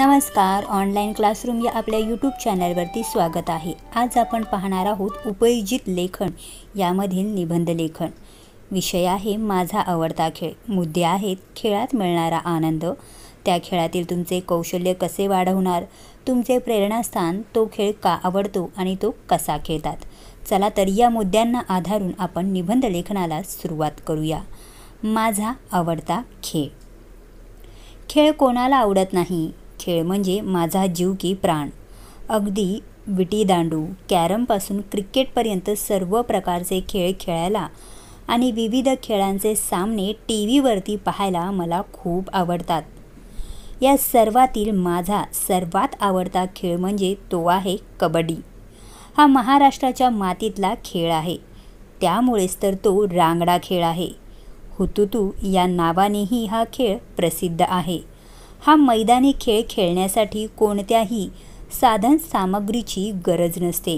नमस्कार online classroom या आपल्या यूट्यूब चॅनलवरती स्वागत आहे आज आपण पाहणार आहोत उपयोजित लेखन यामधील निबंध लेखन विषय आहे माझा आवडता खेळ मुद्दे आहेत खेळात मिळणारा आनंद त्या खेळातील तुमचे कौशल्य कसे वाढवणार तुमचे प्रेरणास्थान तो खेळ का आवडतो आणि तो कसा खेळतात चला तर या मुद्द्यांना आधारून आपण निबंध लेखनाला सुरुवात करूया माझा आवडता खेळ खेळ कोणाला आवडत नाही खेळ म्हणजे माझा जीव की प्राण अगदी विटीदांडू कॅरमपासून क्रिकेटपर्यंत सर्व प्रकारचे खेळ खेळायला आणि विविध खेळांचे सामने टी व्हीवरती पाहायला मला खूप आवडतात या सर्वातील माझा सर्वात आवडता खेळ म्हणजे तो आहे कबड्डी हा महाराष्ट्राच्या मातीतला खेळ आहे त्यामुळेच तर तो रांगडा खेळ आहे हुतुतू या नावानेही हा खेळ प्रसिद्ध आहे हा मैदानी खेळ खेळण्यासाठी कोणत्याही साधन सामग्रीची गरज नसते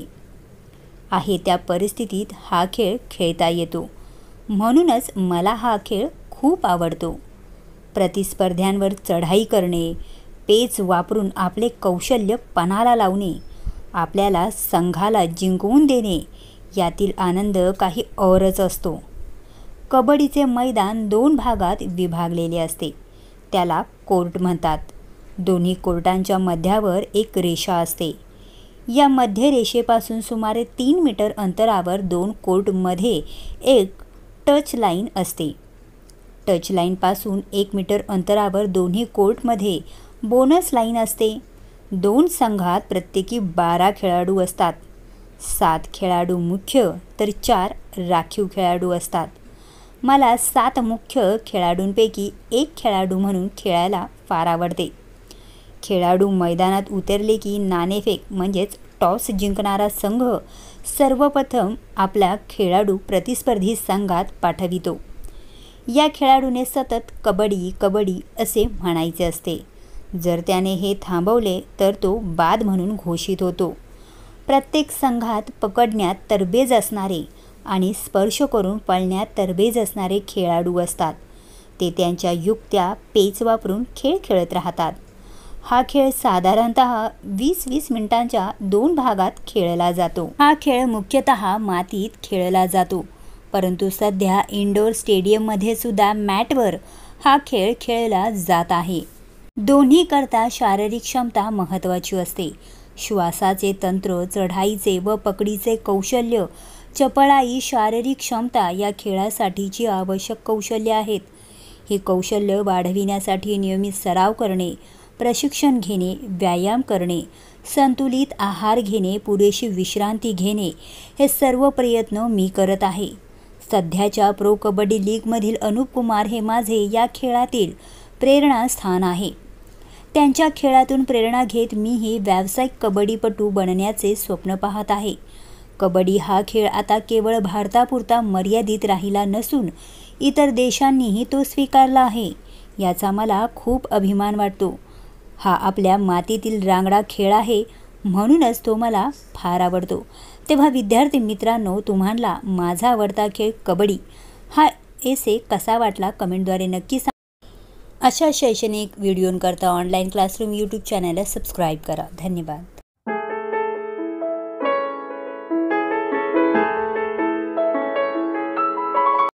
आहे त्या परिस्थितीत हा खेळ खेळता येतो म्हणूनच मला हा खेळ खूप आवडतो प्रतिस्पर्ध्यांवर चढाई करणे पेच वापरून आपले कौशल्य पणाला लावणे आपल्याला संघाला जिंकवून देणे यातील आनंद काही औरच असतो कबड्डीचे मैदान दोन भागात विभागलेले असते त्याला कोर्ट म्हणतात दोन्ही कोर्टांच्या मध्यावर एक रेषा असते या मध्य रेषेपासून सुमारे तीन मीटर अंतरावर दोन कोर्टमध्ये एक टच लाईन असते टच लाईनपासून एक मीटर अंतरावर दोन्ही कोर्टमध्ये बोनस लाईन असते दोन संघात प्रत्येकी बारा खेळाडू असतात सात खेळाडू मुख्य तर चार राखीव खेळाडू असतात मला सात मुख्य खेळाडूंपैकी एक खेळाडू म्हणून खेळायला फार आवडते खेळाडू मैदानात उतरले की नाणेफेक म्हणजेच टॉस जिंकणारा संघ सर्वप्रथम आपला खेळाडू प्रतिस्पर्धी संघात पाठवितो या खेळाडूने सतत कबड्डी कबड्डी असे म्हणायचे असते जर त्याने हे थांबवले तर तो बाद म्हणून घोषित होतो प्रत्येक संघात पकडण्यात तरबेज असणारे आणि स्पर्श करून पळण्यात तरबेज असणारे खेळाडू असतात ते त्यांच्या युक्त्या पेच वापरून खेळ खेळत राहतात हा खेळ साधारणत वीस वीस मिनिटांच्या दोन भागात खेळला जातो हा खेळ मुख्यतः मातीत खेळला जातो परंतु सध्या इंडोर स्टेडियममध्ये सुद्धा मॅटवर हा खेळ खेळला जात आहे दोन्हीकरता शारीरिक क्षमता महत्त्वाची असते श्वासाचे तंत्र चढाईचे व पकडीचे कौशल्य चपळाई शारीरिक क्षमता या खेळासाठीची आवश्यक कौशल्य आहेत हे कौशल्य वाढविण्यासाठी नियमित सराव करणे प्रशिक्षण घेणे व्यायाम करणे संतुलित आहार घेणे पुरेशी विश्रांती घेणे हे सर्व प्रयत्न मी करत आहे सध्याच्या प्रो कबड्डी लीगमधील अनुप कुमार हे माझे या खेळातील प्रेरणास्थान आहे त्यांच्या खेळातून प्रेरणा घेत मीही व्यावसायिक कबड्डीपटू बनण्याचे स्वप्न पाहत आहे कबड्डी हा खेळ आता केवळ भारतापुरता मर्यादित राहिला नसून इतर देशांनीही तो स्वीकारला आहे याचा मला खूप अभिमान वाटतो हा आपल्या मातीतील रांगडा खेळ आहे म्हणूनच तो मला फार आवडतो तेव्हा विद्यार्थी मित्रांनो तुम्हाला माझा आवडता खेळ कबड्डी हा एसे कसा वाटला कमेंटद्वारे नक्की सांग अशा शैक्षणिक व्हिडिओंकरता ऑनलाईन क्लासरूम यूट्यूब चॅनलला सबस्क्राईब करा धन्यवाद